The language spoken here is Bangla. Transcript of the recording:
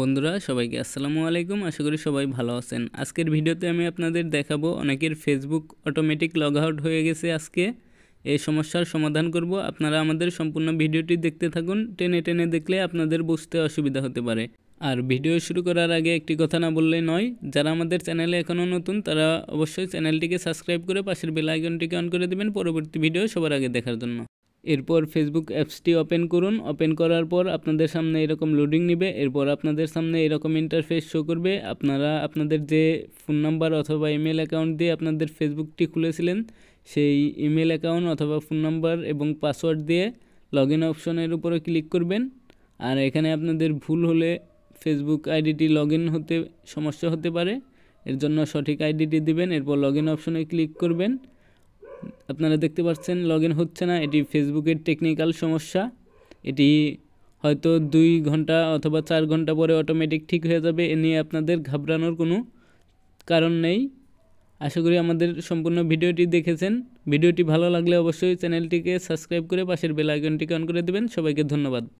বন্ধুরা সবাইকে আসসালামু আলাইকুম আশা করি সবাই ভালো আছেন আজকের ভিডিওতে আমি আপনাদের দেখাবো অনেকের ফেসবুক অটোমেটিক লগ আউট হয়ে গেছে আজকে এই সমস্যার সমাধান করব আপনারা আমাদের সম্পূর্ণ ভিডিওটি দেখতে থাকুন টেনে টেনে দেখলে আপনাদের বুঝতে অসুবিধা হতে পারে আর ভিডিও শুরু করার আগে একটি কথা না বললে নয় যারা আমাদের চ্যানেলে এখনও নতুন তারা অবশ্যই চ্যানেলটিকে সাবস্ক্রাইব করে পাশের বেল আইকনটিকে অন করে দেবেন পরবর্তী ভিডিও সবার আগে দেখার জন্য এরপর ফেসবুক অ্যাপসটি ওপেন করুন ওপেন করার পর আপনাদের সামনে এরকম লোডিং নেবে এরপর আপনাদের সামনে এরকম ইন্টারফেস শো করবে আপনারা আপনাদের যে ফোন নাম্বার অথবা ইমেল অ্যাকাউন্ট দিয়ে আপনাদের ফেসবুকটি খুলেছিলেন সেই ইমেল অ্যাকাউন্ট অথবা ফোন নাম্বার এবং পাসওয়ার্ড দিয়ে লগ ইন অপশনের উপরে ক্লিক করবেন আর এখানে আপনাদের ভুল হলে ফেসবুক আইডিটি লগ হতে সমস্যা হতে পারে এর জন্য সঠিক আইডিটি দিবেন এরপর লগ ইন অপশনে ক্লিক করবেন আপনারা দেখতে পাচ্ছেন লগ হচ্ছে না এটি ফেসবুকের টেকনিক্যাল সমস্যা এটি হয়তো দুই ঘন্টা অথবা চার ঘন্টা পরে অটোমেটিক ঠিক হয়ে যাবে এ নিয়ে আপনাদের ঘাবড়ানোর কোনো কারণ নেই আশা করি আমাদের সম্পূর্ণ ভিডিওটি দেখেছেন ভিডিওটি ভালো লাগলে অবশ্যই চ্যানেলটিকে সাবস্ক্রাইব করে পাশের বেল আইকনটিকে অন করে দেবেন সবাইকে ধন্যবাদ